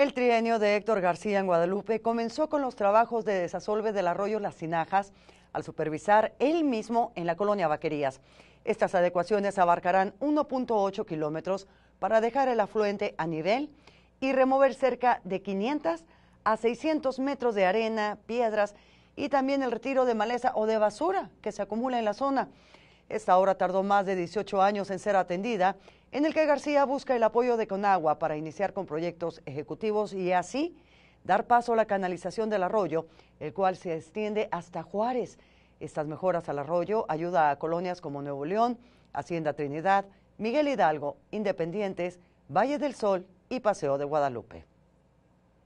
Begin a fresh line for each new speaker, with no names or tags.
El trienio de Héctor García en Guadalupe comenzó con los trabajos de desasolve del arroyo Las Cinajas al supervisar él mismo en la colonia Vaquerías. Estas adecuaciones abarcarán 1.8 kilómetros para dejar el afluente a nivel y remover cerca de 500 a 600 metros de arena, piedras y también el retiro de maleza o de basura que se acumula en la zona. Esta obra tardó más de 18 años en ser atendida, en el que García busca el apoyo de Conagua para iniciar con proyectos ejecutivos y así dar paso a la canalización del arroyo, el cual se extiende hasta Juárez. Estas mejoras al arroyo ayuda a colonias como Nuevo León, Hacienda Trinidad, Miguel Hidalgo, Independientes, Valle del Sol y Paseo de Guadalupe.